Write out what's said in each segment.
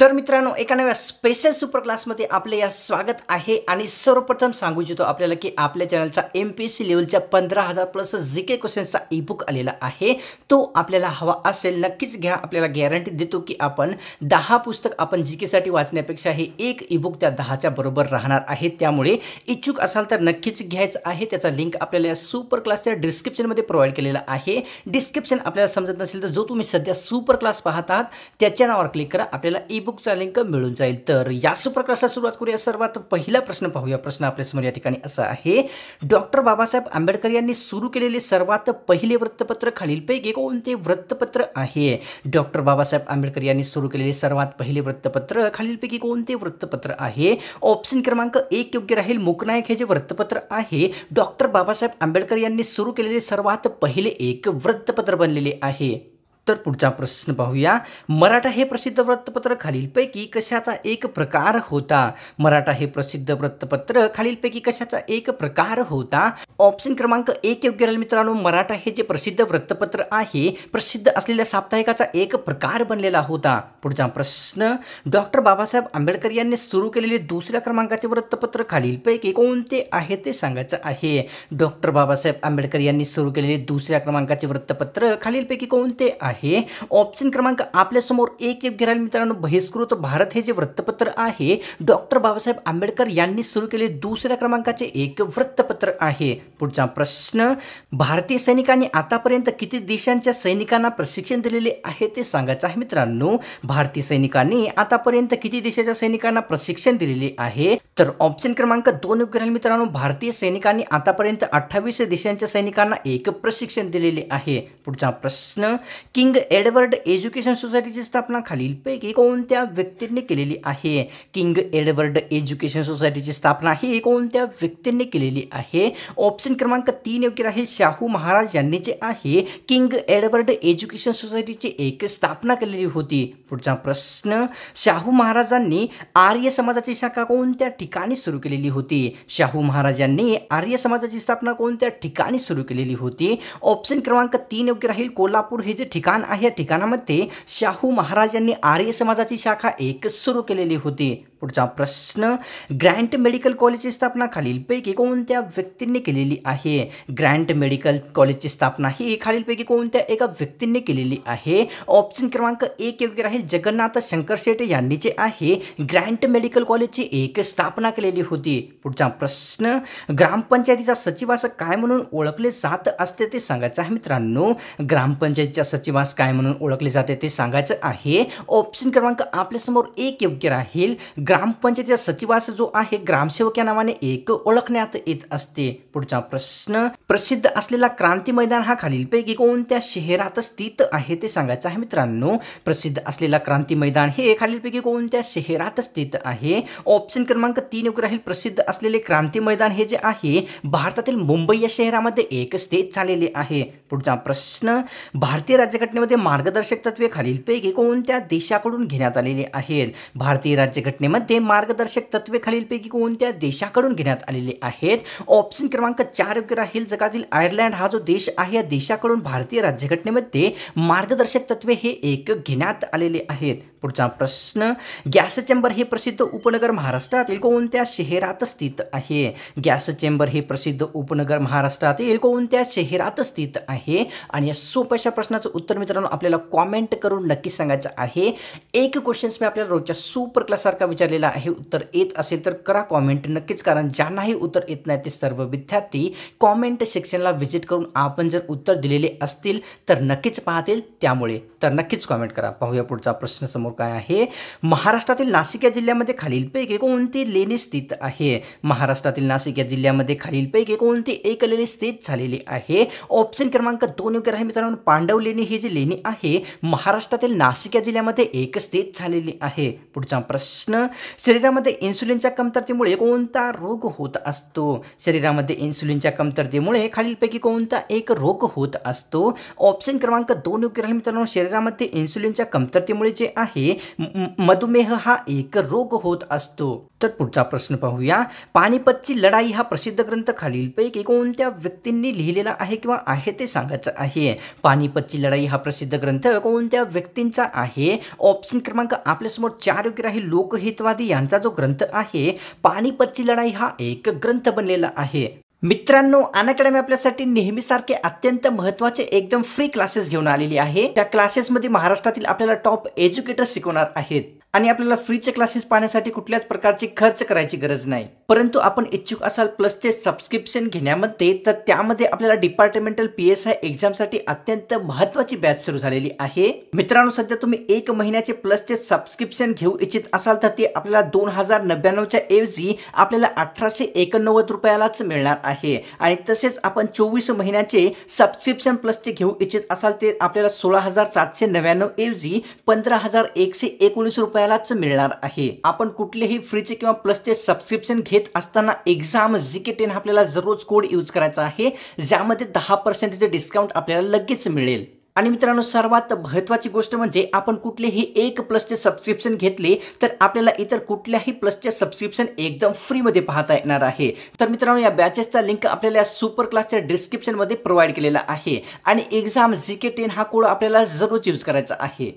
तर मित्रांनो एका नव्या स्पेशल सुपर क्लासमध्ये आपले या स्वागत आहे आणि सर्वप्रथम सांगू इच्छितो आपल्याला की आपल्या चॅनलचा एम पी एस सी लेवलच्या पंधरा हजार प्लस जी के क्वेश्चनचा ई बुक आलेला आहे तो आपल्याला हवा असेल नक्कीच घ्या आपल्याला गॅरंटी देतो की आपण दहा पुस्तक आपण जी केसाठी वाचण्यापेक्षा हे एक ई बुक त्या दहाच्या बरोबर राहणार आहे त्यामुळे इच्छुक असाल तर नक्कीच घ्यायचं आहे त्याचा लिंक आपल्याला या सुपर क्लासच्या डिस्क्रिप्शनमध्ये प्रोव्हाइड केलेला आहे डिस्क्रिप्शन आपल्याला समजत नसेल तर जो तुम्ही सध्या सुपर क्लास पाहत आहात त्याच्या नावावर क्लिक करा आपल्याला ई ईबुकचा लिंक मिळून जाईल तर या सुप्रकाशला सुरुवात करूया सर्वात पहिला प्रश्न पाहूया प्रश्न समोर या ठिकाणी असा आहे डॉक्टर बाबासाहेब आंबेडकर यांनी सुरू केलेले सर्वात पहिले वृत्तपत्र खालीलपैकी कोणते वृत्तपत्र आहे डॉक्टर बाबासाहेब आंबेडकर यांनी सुरू केलेले सर्वात पहिले वृत्तपत्र खालीलपैकी कोणते वृत्तपत्र आहे ऑप्शन क्रमांक एक योग्य राहील मुकनायक हे जे वृत्तपत्र आहे डॉक्टर बाबासाहेब आंबेडकर यांनी सुरू केलेले सर्वात पहिले एक वृत्तपत्र बनलेले आहे तर पुढचा प्रश्न पाहूया मराठा हे प्रसिद्ध वृत्तपत्र खालीलपैकी कशाचा एक प्रकार होता मराठा हे प्रसिद्ध वृत्तपत्र खालीलपैकी कशाचा एक प्रकार होता ऑप्शन क्रमांक एक योग्य राहील मित्रांनो मराठा हे जे प्रसिद्ध वृत्तपत्र आहे प्रसिद्ध असलेल्या साप्ताहिकाचा एक प्रकार बनलेला होता पुढचा प्रश्न डॉक्टर बाबासाहेब आंबेडकर यांनी सुरू केलेले दुसऱ्या क्रमांकाचे वृत्तपत्र खालीलपैकी कोणते आहे ते सांगायचं आहे डॉक्टर बाबासाहेब आंबेडकर यांनी सुरू केलेले दुसऱ्या क्रमांकाचे वृत्तपत्र खालीलपैकी कोणते आहे आहे ऑप्शन क्रमांक समोर एक एक गिरायला मित्रांनो बहिष्कृत भारत हे जे वृत्तपत्र आहे डॉक्टर बाबासाहेब आंबेडकर यांनी सुरू केले दुसऱ्या क्रमांकाचे एक वृत्तपत्र आहे पुढचा प्रश्न भारतीय सैनिकांनी आतापर्यंत किती देशांच्या सैनिकांना प्रशिक्षण दिलेले आहे ते सांगायचं आहे मित्रांनो भारतीय सैनिकांनी आतापर्यंत किती देशाच्या सैनिकांना प्रशिक्षण दिलेले आहे तर ऑप्शन क्रमांक दोन योग्य मित्रांनो भारतीय सैनिकांनी आतापर्यंत अठ्ठावीस देशांच्या सैनिकांना एक प्रशिक्षण दिलेले आहे पुढचा प्रश्न किंग एडवर्ड एज्युकेशन सोसायटीची स्थापना खालीलपैकी कोणत्या व्यक्तींनी केलेली आहे किंग एडवर्ड एज्युकेशन सोसायटीची स्थापना ही कोणत्या व्यक्तींनी केलेली आहे ऑप्शन क्रमांक तीन योग्य आहे शाहू महाराज यांनी जे आहे किंग एडवर्ड एज्युकेशन सोसायटीची एक स्थापना केलेली होती पुढचा प्रश्न शाहू महाराजांनी आर्य समाजाची शाखा कोणत्या ठिकाणी सुरू केलेली होती शाहू महाराजांनी आर्य समाजाची स्थापना कोणत्या ठिकाणी सुरू केलेली होती ऑप्शन क्रमांक तीन योग्य राहील कोल्हापूर हे जे ठिकाण ठिकाण आहे या ठिकाणामध्ये शाहू महाराजांनी आर्य समाजाची शाखा एक सुरू केलेली होती पुढचा प्रश्न ग्रँट मेडिकल कॉलेजची स्थापना खालीलपैकी कोणत्या व्यक्तींनी केलेली आहे ग्रँट मेडिकल कॉलेजची स्थापना ही खालीलपैकी कोणत्या एका व्यक्तींनी केलेली आहे ऑप्शन क्रमांक एक योग्य राहील जगन्नाथ शंकर शेट यांनी जे आहे ग्रँट मेडिकल कॉलेजची एक स्थापना केलेली होती पुढचा प्रश्न ग्रामपंचायतीचा सचिव असं काय म्हणून ओळखले जात असते ते सांगायचं आहे मित्रांनो ग्रामपंचायतीच्या सचिवास काय म्हणून ओळखले जाते ते सांगायचं आहे ऑप्शन क्रमांक आपल्यासमोर एक योग्य राहील ग्रामपंचायतीचा सचिवास जो आहे ग्रामसेवक या नावाने एक ओळखण्यात येत असते पुढचा प्रश्न प्रसिद्ध असलेला क्रांती मैदान हा खालीलपैकी कोणत्या शहरात स्थित आहे ते सांगायचं आहे मित्रांनो प्रसिद्ध असलेला क्रांती मैदान हे खालीलपैकी कोणत्या शहरात स्थित आहे ऑप्शन क्रमांक तीन राहील प्रसिद्ध असलेले क्रांती मैदान हे जे आहे भारतातील मुंबई या शहरामध्ये एक स्थित झालेले आहे पुढचा प्रश्न भारतीय राज्यघटनेमध्ये मार्गदर्शक तत्वे खालीलपैकी कोणत्या देशाकडून घेण्यात आलेले आहेत भारतीय राज्यघटने यामध्ये मार्गदर्शक तत्वे खालीलपैकी कोणत्या देशाकडून घेण्यात आलेले आहेत ऑप्शन क्रमांक चार योग्य राहील जगातील आयर्लंड हा जो देश आहे या देशाकडून भारतीय राज्यघटनेमध्ये मार्गदर्शक तत्वे हे एक घेण्यात आलेले आहेत पुढचा प्रश्न गॅस चेंबर हे प्रसिद्ध उपनगर महाराष्ट्रातील कोणत्या शहरात स्थित आहे गॅस चेंबर हे प्रसिद्ध उपनगर महाराष्ट्रातील कोणत्या शहरात स्थित आहे आणि या सोप्याशा प्रश्नाचं उत्तर मित्रांनो आपल्याला कॉमेंट करून नक्की सांगायचं आहे एक क्वेश्चन्स मी आपल्याला रोजच्या सुपर क्लाससारखा विचारलेला आहे उत्तर येत असेल तर करा कॉमेंट नक्कीच कारण ज्यांनाही उत्तर येत नाही ते सर्व विद्यार्थी कॉमेंट सेक्शनला व्हिजिट करून आपण जर उत्तर दिलेले असतील तर नक्कीच पाहतील त्यामुळे तर नक्कीच कॉमेंट करा पाहूया पुढचा प्रश्न समोर काय आहे महाराष्ट्रातील नाशिक या जिल्ह्यामध्ये खालीलपैकी कोणती लेणी स्थित आहे महाराष्ट्रातील नाशिक या जिल्ह्यामध्ये खालीलपैकी कोणती एक लेणी स्थित झालेली आहे ऑप्शन क्रमांक दोन योग्य आहे मित्रांनो पांडव लेणी ही जी लेणी आहे महाराष्ट्रातील नाशिक या जिल्ह्यामध्ये एक स्थित झालेली आहे पुढचा प्रश्न शरीरामध्ये इन्सुलिनच्या कमतरतेमुळे कोणता रोग होत असतो शरीरामध्ये इन्सुलिनच्या कमतरतेमुळे खालीलपैकी कोणता एक रोग होत असतो ऑप्शन क्रमांक दोन योग्य राहील मित्रांनो शरीरामध्ये इन्सुलिनच्या कमतरतेमुळे जे आहे मधुमेह हा एक रोग होत असतो तर पुढचा प्रश्न पाहूया पानिपतची लढाई हा प्रसिद्ध ग्रंथ खालीलपैकी कोणत्या व्यक्तींनी लिहिलेला आहे किंवा आहे ते सांगायचं आहे पानिपतची लढाई हा प्रसिद्ध ग्रंथ कोणत्या व्यक्तींचा आहे ऑप्शन क्रमांक आपल्यासमोर चार योग्य राहील लोकहितवादी यांचा जो ग्रंथ आहे पानिपतची लढाई हा एक ग्रंथ बनलेला आहे मित्रांनो अन अकॅडमी आपल्यासाठी नेहमीसारखे अत्यंत महत्वाचे एकदम फ्री क्लासेस घेऊन आलेली आहे त्या क्लासेसमध्ये महाराष्ट्रातील आपल्याला टॉप एज्युकेटर शिकवणार आहेत आणि आपल्याला फ्रीचे क्लासेस पाहण्यासाठी कुठल्याच प्रकारची खर्च करायची गरज नाही परंतु आपण इच्छुक असाल प्लसचे सबस्क्रिप्शन घेण्यामध्ये तर त्यामध्ये आपल्याला डिपार्टमेंटल पी एस आय एक्झामसाठी अत्यंत महत्त्वाची बॅच सुरू झालेली आहे मित्रांनो सध्या तुम्ही एक महिन्याचे प्लसचे सबस्क्रिप्शन घेऊ इच्छित असाल तर ते आपल्याला दोन हजार नव्याण्णवच्या ऐवजी आपल्याला अठराशे एकोणनव्वद रुपयालाच मिळणार आहे आणि तसेच आपण चोवीस महिन्याचे सबस्क्रिप्शन प्लसचे घेऊ इच्छित असाल ते आपल्याला सोळा हजार सातशे नव्याण्णव ऐवजी पंधरा हजार एकशे एकोणीस रुपया आपल्यालाच मिळणार आहे आपण कुठलेही फ्रीचे किंवा प्लसचे सबस्क्रिप्शन घेत असताना एक्झाम टेन आपल्याला जरूरच कोड यूज करायचा आहे ज्यामध्ये दहा पर्सेंटेज डिस्काउंट आपल्याला लगेच मिळेल आणि मित्रांनो सर्वात महत्वाची गोष्ट म्हणजे आपण कुठलेही एक प्लसचे सबस्क्रिप्शन घेतले तर आपल्याला इतर कुठल्याही प्लसचे सबस्क्रिप्शन एकदम फ्रीमध्ये पाहता येणार आहे तर मित्रांनो या बॅचेसचा लिंक आपल्याला या सुपर क्लासच्या डिस्क्रिप्शनमध्ये प्रोव्हाइड केलेला आहे आणि एक्झाम जी हा कोड आपल्याला जरूर यूज करायचा आहे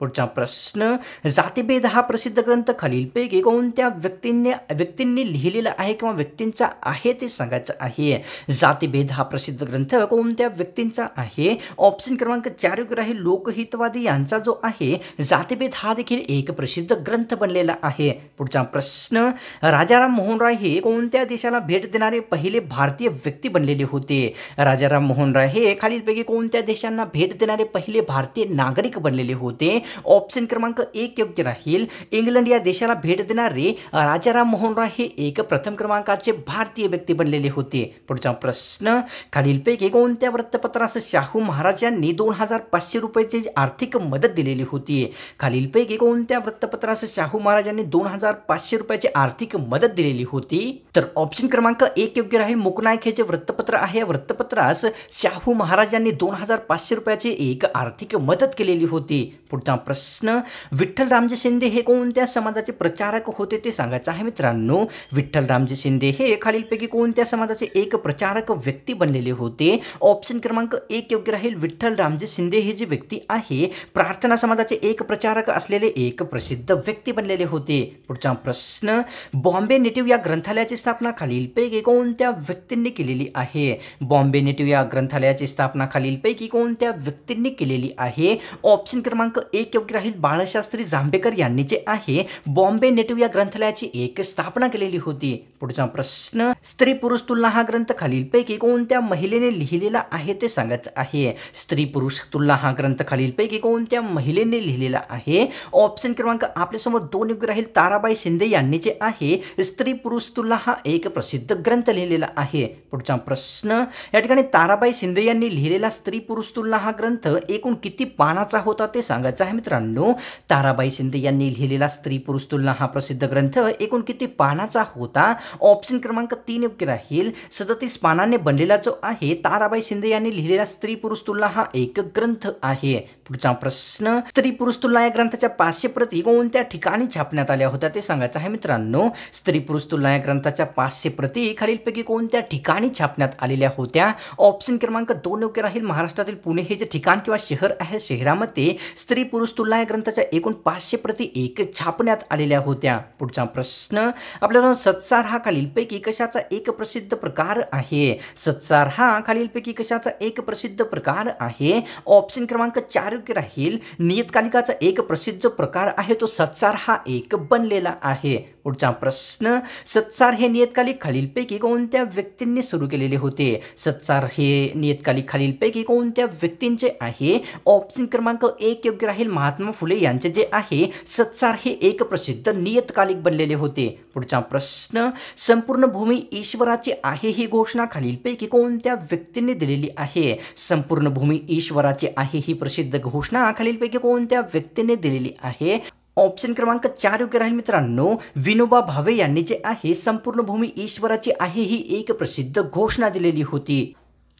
पुढचा प्रश्न जातीभेद हा प्रसिद्ध ग्रंथ खालीलपैकी कोणत्या व्यक्तींनी व्यक्तींनी लिहिलेला आहे किंवा व्यक्तींचा आहे ते सांगायचं आहे जातीभेद हा प्रसिद्ध ग्रंथ कोणत्या व्यक्तींचा आहे ऑप्शन क्रमांक चारोग्राही लोकहितवादी यांचा जो आहे जातीभेद हा देखील एक प्रसिद्ध ग्रंथ बनलेला आहे पुढचा प्रश्न राजाराम मोहन राय हे कोणत्या देशाला भेट देणारे पहिले भारतीय व्यक्ती बनलेले होते राजाराम मोहन राय हे खालीलपैकी कोणत्या देशांना भेट देणारे पहिले भारतीय नागरिक बनलेले होते ऑप्शन क्रमांक एक योग्य राहील इंग्लंड या देशाला भेट देणारे राजाराम राय हे एक प्रथम क्रमांकाचे भारतीय व्यक्ती बनलेले होते पुढचा प्रश्न खालीलपैकी कोणत्या वृत्तपत्रास शाहू महाराजांनी दोन हजार पाचशे रुपयाची आर्थिक मदत दिलेली होती खालीलपैकी कोणत्या वृत्तपत्रास शाहू महाराजांनी दोन हजार पाचशे रुपयाची आर्थिक मदत दिलेली होती तर ऑप्शन क्रमांक एक योग्य राहील मुकनायक हे जे वृत्तपत्र आहे या वृत्तपत्रास शाहू महाराजांनी दोन हजार पाचशे रुपयाची एक आर्थिक मदत केलेली होती पुढचा प्रश्न विठ्ठल रामजी शिंदे हे कोणत्या समाजाचे प्रचारक होते ते सांगायचं आहे मित्रांनो विठ्ठल रामजी शिंदे हे खालीलपैकी कोणत्या समाजाचे एक प्रचारक व्यक्ती बनलेले होते ऑप्शन क्रमांक एक योग्य राहील विठ्ठल रामजी शिंदे हे जे व्यक्ती आहे प्रार्थना समाजाचे एक प्रचारक असलेले एक प्रसिद्ध व्यक्ती बनलेले होते पुढचा प्रश्न बॉम्बे नेटिव्ह या ग्रंथालयाची स्थापना खालीलपैकी कोणत्या व्यक्तींनी केलेली आहे बॉम्बे नेटिव्ह या ग्रंथालयाची स्थापना खालीलपैकी कोणत्या व्यक्तींनी केलेली आहे ऑप्शन क्रमांक एक एकग्रहित बाळशास्त्री जांभेकर यांनी जे आहे बॉम्बे नेटिव्ह या ग्रंथालयाची एक स्थापना केलेली होती पुढचा प्रश्न स्त्री पुरुष तुलना हा ग्रंथ पैकी कोणत्या महिलेने लिहिलेला आहे ते सांगायचं आहे स्त्री पुरुष तुलना हा ग्रंथ खालीलपैकी कोणत्या महिलेने लिहिलेला आहे ऑप्शन क्रमांक आपल्यासमोर दोन योग्य राहील ताराबाई शिंदे यांनी जे आहे स्त्री पुरुष तुलना हा एक प्रसिद्ध ग्रंथ लिहिलेला आहे पुढचा प्रश्न या ठिकाणी ताराबाई शिंदे यांनी लिहिलेला स्त्री पुरुष तुलना हा ग्रंथ एकूण किती पानाचा होता ते सांगायचं आहे मित्रांनो ताराबाई शिंदे यांनी लिहिलेला स्त्री पुरुष तुलना हा प्रसिद्ध ग्रंथ एकूण किती पानाचा होता ऑप्शन क्रमांक तीन योग्य राहील सदतीस पानाने बनलेला जो आहे ताराबाई शिंदे यांनी लिहिलेला स्त्री पुरुष तुलना हा एक ग्रंथ आहे पुढचा प्रश्न स्त्री पुरुष तुलना या ग्रंथाच्या पाचशे प्रती कोणत्या ठिकाणी छापण्यात आल्या होत्या ते सांगायचं आहे मित्रांनो स्त्री पुरुष तुलना या ग्रंथाच्या पाचशे प्रती खालीलपैकी कोणत्या ठिकाणी छापण्यात आलेल्या होत्या ऑप्शन क्रमांक दोन योग्य राहील महाराष्ट्रातील पुणे हे जे ठिकाण किंवा शहर आहे शहरामध्ये स्त्री पुरुष तुला या ग्रंथाच्या एकूण पाचशे प्रति एक छापण्यात आलेल्या होत्या पुढचा प्रश्न आपल्याला सत्सार हा खालीलपैकी कशाचा एक प्रसिद्ध प्रकार आहे सत्सार हा खालीलपैकी कशाचा एक प्रसिद्ध प्रकार आहे ऑप्शन क्रमांक चार योग्य राहील नियतकालिकाचा एक प्रसिद्ध प्रकार आहे तो सत्सार हा एक बनलेला आहे पुढचा प्रश्न सत्सार हे नियतकालिक खालीलपैकी कोणत्या व्यक्तींनी सुरू केलेले होते सत्सार हे नियतकालिक खालीलपैकी कोणत्या व्यक्तींचे आहे ऑप्शन क्रमांक एक योग्य राहील महात्मा फुले यांचे जे आहे सत्सार हे एक प्रसिद्ध नियतकालिक बनलेले होते पुढचा प्रश्न संपूर्ण भूमी ईश्वराची आहे ही घोषणा खालीलपैकी कोणत्या व्यक्तींनी दिलेली आहे संपूर्ण भूमी ईश्वराची आहे ही प्रसिद्ध घोषणा खालीलपैकी कोणत्या व्यक्तीने दिलेली आहे ऑप्शन क्रमांक चार योग्य राहील मित्रांनो विनोबा भावे यांनी जे आहे संपूर्ण भूमी ईश्वराची आहे ही एक प्रसिद्ध घोषणा दिलेली होती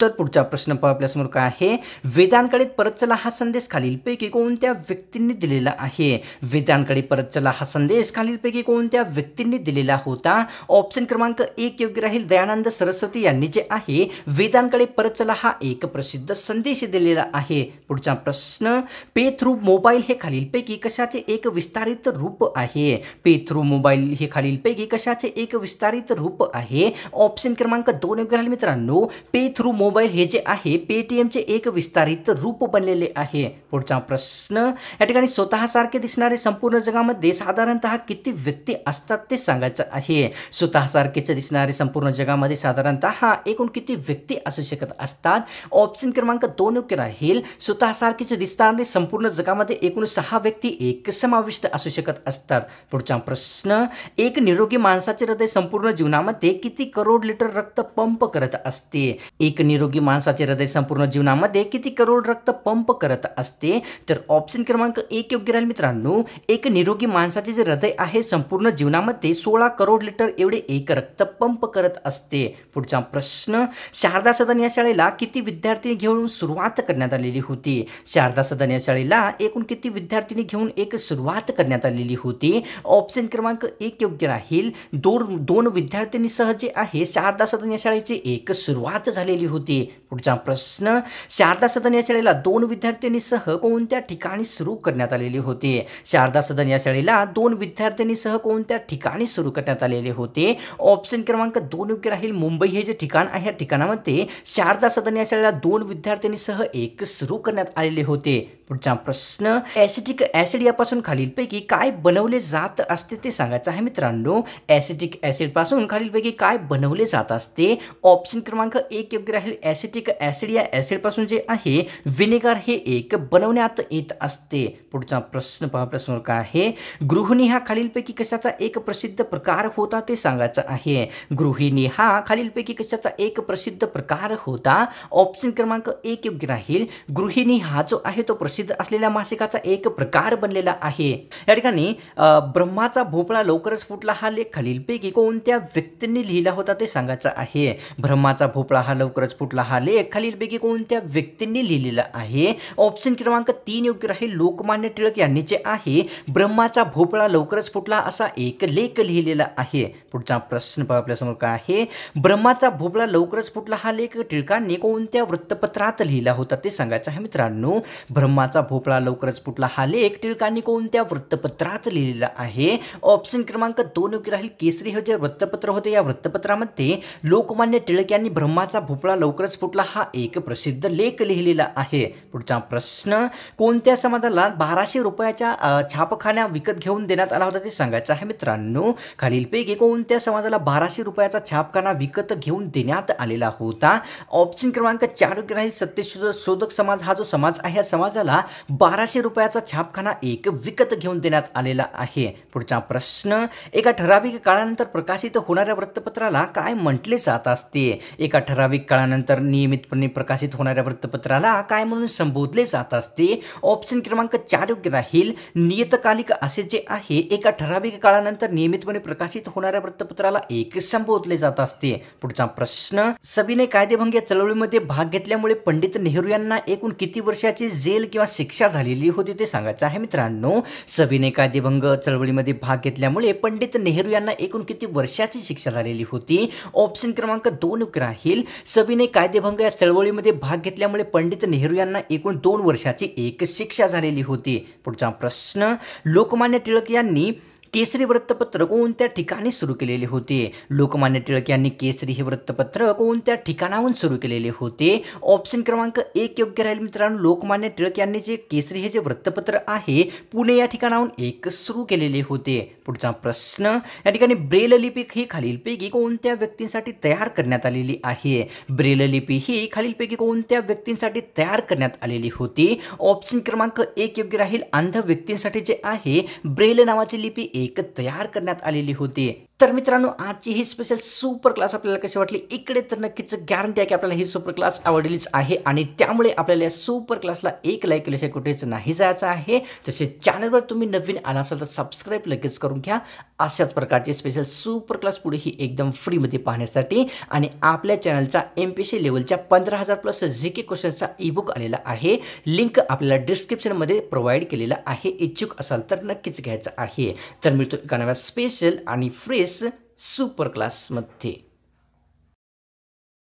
तर पुढचा प्रश्न आपल्यासमोर काय आहे वेदांकडे परत चला हा संदेश खालीलपैकी कोणत्या व्यक्तींनी दिलेला आहे वेदांकडे परत चला हा संदेश खालीलपैकी कोणत्या व्यक्तींनी दिलेला होता ऑप्शन क्रमांक एक योग्य राहील दयानंद सरस्वती यांनी जे आहे वेदांकडे परत चला हा एक प्रसिद्ध संदेश दिलेला आहे पुढचा प्रश्न पे थ्रू मोबाईल हे खालीलपैकी कशाचे एक विस्तारित रूप आहे पे थ्रू मोबाईल हे खालीलपैकी कशाचे एक विस्तारित रूप आहे ऑप्शन क्रमांक दोन योग्य राहील मित्रांनो पे थ्रू मोबाईल हे जे आहे पेटीएमचे एक विस्तारित रूप बनलेले आहे पुढचा प्रश्न या ठिकाणी स्वतःसारखे दिसणारे संपूर्ण जगामध्ये साधारणतः किती व्यक्ती असतात ते सांगायचं आहे स्वतःसारखेचे दिसणारे संपूर्ण जगामध्ये साधारणतः एकूण किती व्यक्ती असू शकत असतात ऑप्शन क्रमांक दोन योग्य राहील स्वतःसारखेचे दिसणारे संपूर्ण जगामध्ये एकूण सहा व्यक्ती एक समाविष्ट असू शकत असतात पुढचा प्रश्न एक निरोगी माणसाचे हृदय संपूर्ण जीवनामध्ये किती करोड लिटर रक्त पंप करत असते एक निरोगी माणसाचे हृदय संपूर्ण जीवनामध्ये किती करोड रक्त पंप करत असते तर ऑप्शन क्रमांक एक योग्य राहील मित्रांनो एक निरोगी माणसाचे जे हृदय आहे संपूर्ण जीवनामध्ये सोळा करोड लिटर एवढे एक रक्त पंप करत असते पुढचा प्रश्न शारदा सदन या शाळेला किती विद्यार्थी घेऊन सुरुवात करण्यात आलेली होती शारदा सदन या शाळेला एकूण किती विद्यार्थ्यांनी घेऊन एक सुरुवात करण्यात आलेली होती ऑप्शन क्रमांक एक योग्य राहील दोन दोन विद्यार्थ्यांनी सह जे आहे शारदा सदन या शाळेची एक सुरुवात झालेली होती होती पुढचा प्रश्न शारदा सदन या शाळेला दोन विद्यार्थ्यांनीसह कोणत्या ठिकाणी सुरू करण्यात आलेली होती शारदा सदन या शाळेला दोन विद्यार्थ्यांनीसह कोणत्या ठिकाणी सुरू करण्यात आलेले होते ऑप्शन क्रमांक दोन योग्य राहील मुंबई हे जे ठिकाण आहे या ठिकाणामध्ये शारदा सदन या शाळेला दोन विद्यार्थ्यांनीसह एक सुरू करण्यात आलेले होते पुढचा प्रश्न ऍसिडिक ॲसिड यापासून खालीलपैकी काय बनवले जात असते ते सांगायचं आहे मित्रांनो ऍसिड ॲसिडपासून खालीलपैकी काय बनवले जात असते ऑप्शन क्रमांक एक योग्य राहील ॲसिटिक ॲसिड या पासून जे आहे विनेगार हे एक बनवण्यात येत असते पुढचा प्रश्न पहा प्रश्न काय आहे गृहिणी हा खालीलपैकी कशाचा एक प्रसिद्ध प्रकार होता ते सांगायचं आहे गृहिणी हा खालीलपैकी कशाचा एक प्रसिद्ध प्रकार होता ऑप्शन क्रमांक एक योग्य राहील गृहिणी हा जो आहे तो प्रसिद्ध असलेल्या मासिकाचा एक प्रकार बनलेला आहे या ठिकाणी ब्रह्माचा भोपळा लवकरच फुटला हा लेख खालीलपैकी कोणत्या व्यक्तींनी लिहिला होता ते सांगायचा आहे ब्रह्माचा भोपळा हा लवकरच फुट कुठला हा लेख खालीलपैकी कोणत्या व्यक्तींनी लिहिलेला आहे ऑप्शन क्रमांक तीन योग्य राहील लोकमान्य टिळक यांनी जे आहे ब्रह्माचा भोपळा लवकरच फुटला असा एक लेख लिहिलेला आहे पुढचा प्रश्न आपल्यासमोर काय आहे ब्रह्माचा भोपळा लवकरच फुटला हा लेख टिळकांनी कोणत्या वृत्तपत्रात लिहिला होता ते सांगायचं आहे मित्रांनो ब्रह्माचा भोपळा लवकरच फुटला हा लेख टिळकांनी कोणत्या वृत्तपत्रात लिहिलेला आहे ऑप्शन क्रमांक दोन योग्य राहील केसरी हे जे वृत्तपत्र होते या वृत्तपत्रामध्ये लोकमान्य टिळक यांनी ब्रह्माचा भोपळा लवकर लवकरच फुटला हा एक प्रसिद्ध लेख लिहिलेला आहे पुढचा प्रश्न कोणत्या समाजाला बाराशे रुपयाच्या छापखाना विकत घेऊन देण्यात आला होता ते सांगायचं आहे मित्रांनो खालीलपैकी कोणत्या समाजाला बाराशे रुपयाचा छापखाना विकत घेऊन देण्यात आलेला होता ऑप्शन क्रमांक चार ग्राही सत्यशोधक समाज हा जो समाज आहे या समाजाला बाराशे रुपयाचा छापखाना एक विकत घेऊन देण्यात आलेला आहे पुढचा प्रश्न एका ठराविक काळानंतर प्रकाशित होणाऱ्या वृत्तपत्राला काय म्हटले जात असते एका ठराविक काळानंतर त्यानंतर नियमितपणे प्रकाशित होणाऱ्या वृत्तपत्राला काय म्हणून संबोधले जात असते ऑप्शन क्रमांक चार योग्य राहील नियतकालिक असे जे आहे एका ठराविक काळानंतर नियमितपणे प्रकाशित होणाऱ्या वृत्तपत्राला एक संबोधले जात असते पुढचा प्रश्न सविनय कायदेभंग या चळवळीमध्ये भाग घेतल्यामुळे पंडित नेहरू यांना एकूण किती वर्षाची जेल किंवा शिक्षा झालेली होती ते सांगायचं आहे मित्रांनो सविनय कायदेभंग चळवळीमध्ये भाग घेतल्यामुळे पंडित नेहरू यांना एकूण किती वर्षाची शिक्षा झालेली होती ऑप्शन क्रमांक दोन राहील सविनय कायदेभंग या चळवळीमध्ये भाग घेतल्यामुळे पंडित नेहरू यांना एकूण दोन वर्षाची एक शिक्षा झालेली होती पुढचा प्रश्न लोकमान्य टिळक यांनी केसरी वृत्तपत्र कोणत्या ठिकाणी सुरू केलेले होते लोकमान्य टिळक यांनी केसरी हे वृत्तपत्र कोणत्या ठिकाणाहून सुरू केलेले होते ऑप्शन क्रमांक एक योग्य राहील मित्रांनो लोकमान्य टिळक यांनी जे केसरी हे जे वृत्तपत्र आहे पुणे या ठिकाणाहून एक सुरू केलेले होते पुढचा प्रश्न या ठिकाणी ब्रेल लिपी ही खालीलपैकी कोणत्या व्यक्तींसाठी तयार करण्यात आलेली आहे ब्रेल लिपी ही खालीलपैकी कोणत्या व्यक्तींसाठी तयार करण्यात आलेली होती ऑप्शन क्रमांक एक योग्य राहील अंध व्यक्तींसाठी जे आहे ब्रेल नावाची लिपी एक तयार करण्यात आलेली होती तर मित्रांनो आजची ही स्पेशल सुपर क्लास आपल्याला कशी वाटली इकडे तर नक्कीच गॅरंटी आहे की आपल्याला ही सुपर क्लास आवडलीच आहे आणि त्यामुळे आपल्याला या सुपर क्लासला एक लाईक केल्याशिवाय कुठेच नाही जायचं आहे तसे चॅनलवर तुम्ही नवीन आला असाल तर सबस्क्राईब लगेच करून घ्या अशाच प्रकारचे स्पेशल सुपर क्लास पुढे ही एकदम फ्रीमध्ये पाहण्यासाठी आणि आपल्या चॅनलचा एम पी सी लेवलच्या पंधरा हजार प्लस जी के क्वेश्चनचा ई बुक आलेला आहे लिंक आपल्याला डिस्क्रिप्शनमध्ये प्रोव्हाइड केलेला आहे इच्छुक असाल तर नक्कीच घ्यायचं आहे तर मिळतो एका नव्या स्पेशल आणि फ्रेश सुपर सुपर क्लासमध्ये